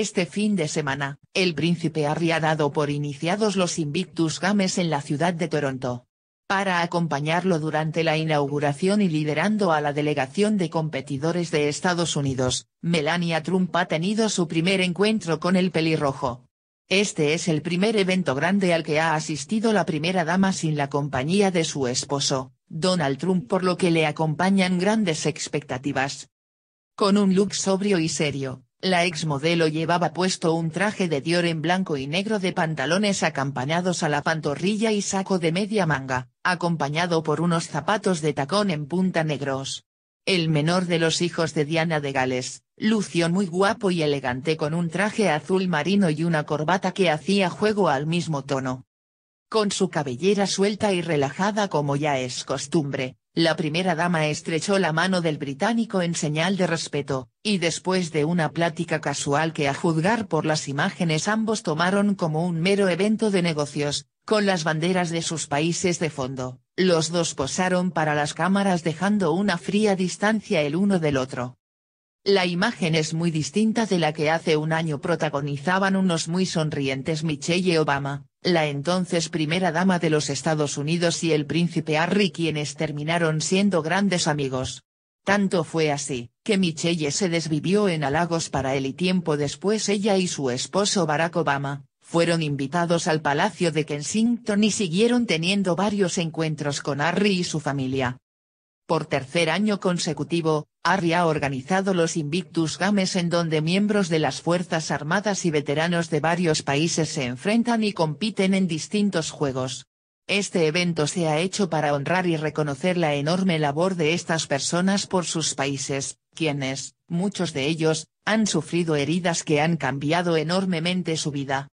Este fin de semana, el príncipe Harry ha dado por iniciados los Invictus Games en la ciudad de Toronto. Para acompañarlo durante la inauguración y liderando a la delegación de competidores de Estados Unidos, Melania Trump ha tenido su primer encuentro con el pelirrojo. Este es el primer evento grande al que ha asistido la primera dama sin la compañía de su esposo, Donald Trump por lo que le acompañan grandes expectativas. Con un look sobrio y serio, la modelo llevaba puesto un traje de Dior en blanco y negro de pantalones acampanados a la pantorrilla y saco de media manga, acompañado por unos zapatos de tacón en punta negros. El menor de los hijos de Diana de Gales, lució muy guapo y elegante con un traje azul marino y una corbata que hacía juego al mismo tono. Con su cabellera suelta y relajada como ya es costumbre, la primera dama estrechó la mano del británico en señal de respeto, y después de una plática casual que a juzgar por las imágenes ambos tomaron como un mero evento de negocios, con las banderas de sus países de fondo, los dos posaron para las cámaras dejando una fría distancia el uno del otro. La imagen es muy distinta de la que hace un año protagonizaban unos muy sonrientes Michelle y Obama, la entonces primera dama de los Estados Unidos y el príncipe Harry quienes terminaron siendo grandes amigos. Tanto fue así, que Michelle se desvivió en halagos para él y tiempo después ella y su esposo Barack Obama, fueron invitados al Palacio de Kensington y siguieron teniendo varios encuentros con Harry y su familia. Por tercer año consecutivo, Arri ha organizado los Invictus Games en donde miembros de las Fuerzas Armadas y veteranos de varios países se enfrentan y compiten en distintos juegos. Este evento se ha hecho para honrar y reconocer la enorme labor de estas personas por sus países, quienes, muchos de ellos, han sufrido heridas que han cambiado enormemente su vida.